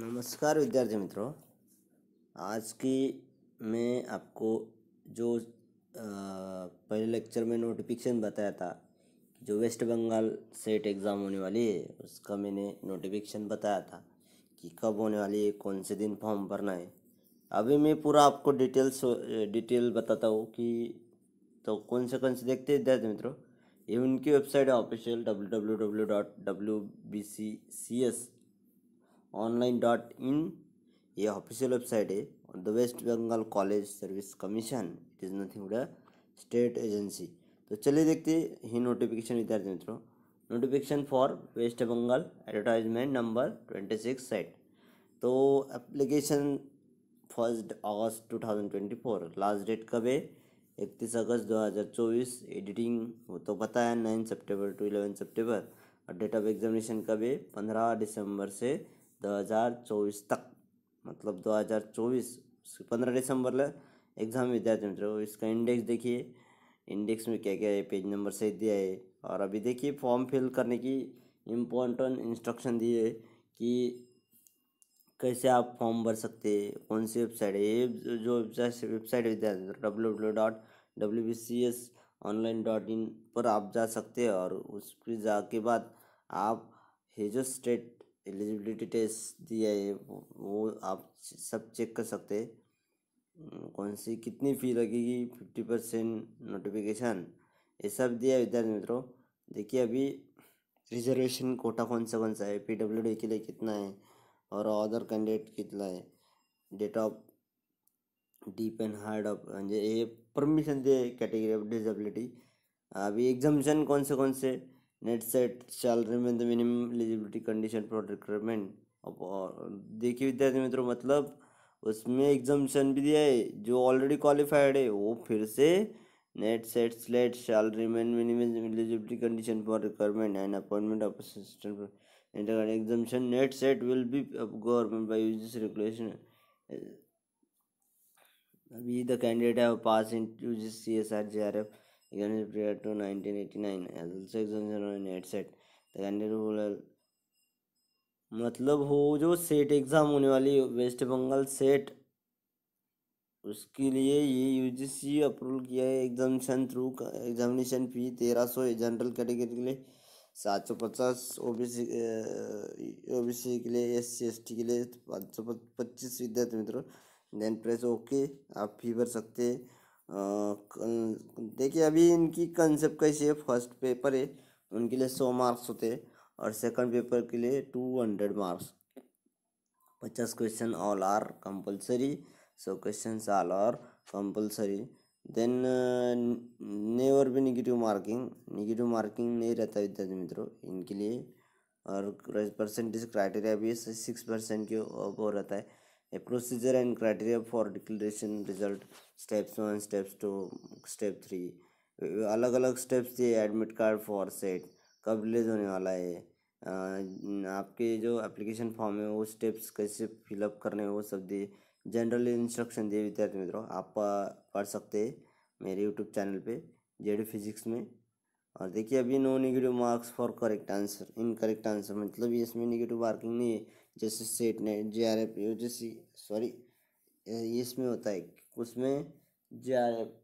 नमस्कार विद्यार्थी मित्रों आज की मैं आपको जो आ, पहले लेक्चर में नोटिफिकेशन बताया था जो वेस्ट बंगाल सेट एग्ज़ाम होने वाली है उसका मैंने नोटिफिकेशन बताया था कि कब होने वाली है कौन से दिन फॉर्म भरना है अभी मैं पूरा आपको डिटेल्स डिटेल बताता हूँ कि तो कौन से कौन से देखते हैं विद्यार्थी मित्रों ये उनकी वेबसाइट है official W W W dot W B C C S online dot in ये ऑफिशियल वेबसाइट है और the West Bengal college service commission it is nothing but state agency तो चलिए देखते ही नोटिफिकेशन विद्यार्थी मित्रों notification for West Bengal advertisement number twenty six site तो application first August two thousand twenty four last date कब है इकतीस अगस्त दो हज़ार चौबीस एडिटिंग वो तो पता है nine September to eleven September और डेट ऑफ एग्जामिनेशन कब है पंद्रह दिसंबर से 2024 तक मतलब 2024 पंद्रह दिसंबर ले एग्ज़ाम विद्यार्थी मित्रों इसका इंडेक्स देखिए इंडेक्स में क्या क्या है पेज नंबर सही दिया है और अभी देखिए फॉर्म फिल करने की इम्पोर्टेंट इंस्ट्रक्शन दी है कि कैसे आप फॉर्म भर सकते हैं कौन सी वेबसाइट है ये जो वेबसाइट वेबसाइट विद्यार्थी W W dot W B C S online dot in पर आप जा सकते हैं और उसके जाके बाद आप हेजो स्टेट एलिजिबिलिटी टेस्ट दिया है वो आप सब चेक कर सकते हैं कौन सी कितनी फ़ी लगेगी फिफ्टी परसेंट नोटिफिकेशन ये सब दिया है विद्यार्थी मित्रों देखिए अभी रिजर्वेशन कोटा कौन सा कौन सा है पी डब्ल्यू डी के लिए कितना है और अदर कैंडिडेट कितना है date of deep and hard of ये परमिशन दे कैटेगरी ऑफ डिझेबिलिटी अभी कौन से कौन से NET SET shall remain the minimum eligibility condition for recruitment अब देखिए विद्यार्थी मित्रों मतलब उसमें एग्जामेशन भी दिया है जो ऑलरेडी क्वालिफाइड है वो फिर से NET SET SLET shall remain minimum eligibility condition for requirement and appointment of assistant examination NET SET will be government by use regulation अभी द कैंडिडेट है pass in use C S R J R F Examination period to 1989 has also examination on NET The candidate who will मतलब हो जो set exam होने वाली waste Bengal set उसके लिए ये यूजीसी अप्रूवल किया है एग्जामिनेशन थ्रू एग्जामिनेशन फी तेरह सौ जनरल कैटेगरी के लिए सात सौ पचास O B C O B C के लिए एस सी एस टी के लिए पाँच सौ पच्चीस विद्यार्थी मित्रों देन प्रेस ओके आप फी भर सकते हैं देखिए अभी इनकी कंसेप्ट कैसी है फर्स्ट पेपर है तो उनके लिए सौ मार्क्स होते हैं और सेकंड पेपर के लिए टू हंड्रेड मार्क्स पचास क्वेश्चन ऑल आर कंपलसरी सौ question all are compulsory then never भी निगेटिव मार्किंग निगेटिव मार्किंग नहीं रहता विद्यार्थी मित्रों इनके लिए और परसेंटेज क्राइटेरिया भी सिक्स परसेंट के अब रहता है a procedure and criteria for declaration result steps one steps two step three अलग अलग स्टेप्स थे एडमिट कार्ड फॉर सेट कब रिलीज होने वाला है आपके जो एप्लीकेशन फॉर्म है वो स्टेप्स कैसे फिलअप करने हैं वो सब दिए जनरल इंस्ट्रक्शन दिए विद्यार्थी मित्रों आप पढ़ सकते हैं मेरे यूट्यूब चैनल पे जेड फिजिक्स में और देखिए अभी no negative marks for correct answer incorrect answer मतलब इसमें निगेटिव मार्किंग नहीं है जैसे सेट ने जे आर एफ यू जैसी सॉरी इसमें होता है उसमें J R F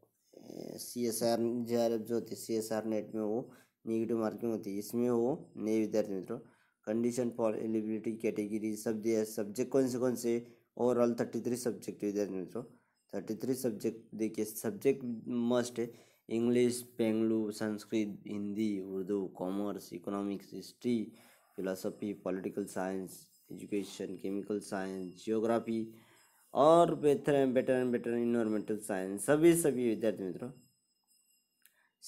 C S R J R F जो होती है सी एस आर नेट में वो निगेटिव मार्किंग होती है इसमें वो नए विद्यार्थी मित्रों कंडीशन फॉर एलिबिलिटी कैटेगरी सब सब्जेक्ट कौन से कौन से ओवरऑल थर्टी थ्री सब्जेक्ट विद्यार्थी मित्रों थर्टी थ्री सब्जेक्ट देखिए सब्जेक्ट मस्ट है English Bengali Sanskrit Hindi Urdu commerce economics history philosophy political science education chemical science geography और बेहतर and better and better environmental science सभी सभी विद्यार्थी मित्रों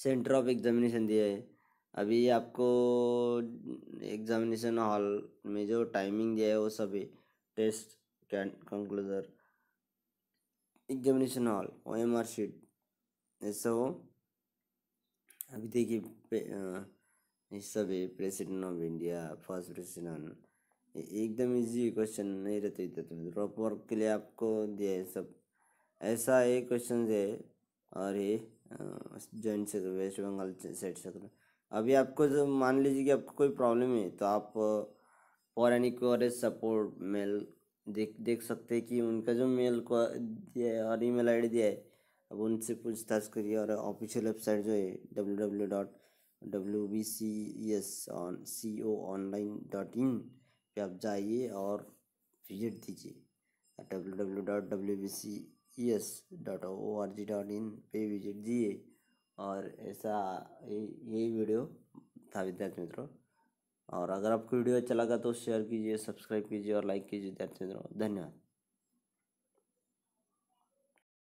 सेंटर ऑफ एग्जामिनेशन दिया है अभी आपको एग्जामिनेशन हॉल में जो टाइमिंग दिया है वो सभी test conclusion examination hall O M R sheet ऐसा हो अभी देखिए इस सब president of India first president एकदम इजी क्वेश्चन नहीं रहते इधर ड्रॉप तो। वर्क के लिए आपको दिया है सब ऐसा ये क्वेश्चन है और ये जॉइंट से वेस्ट बंगाल सेट से अभी आपको जो मान लीजिए कि आपको कोई प्रॉब्लम है तो आप पौराणिक और सपोर्ट मेल देख देख सकते हैं कि उनका जो मेल को दिया है और ई मेल आई दिया है अब उनसे पूछताछ करिए और ऑफिशियल वेबसाइट जो है W W dot W B C S on C O online dot in पर आप जाइए और विजिट दीजिए W W dot W B C S dot O R G dot in पे विजिट दिए और ऐसा यही वीडियो था विद्यार्थी मित्रों और अगर आपको वीडियो अच्छा लगा तो शेयर कीजिए सब्सक्राइब कीजिए और लाइक कीजिए विद्यार्थी मित्रों धन्यवाद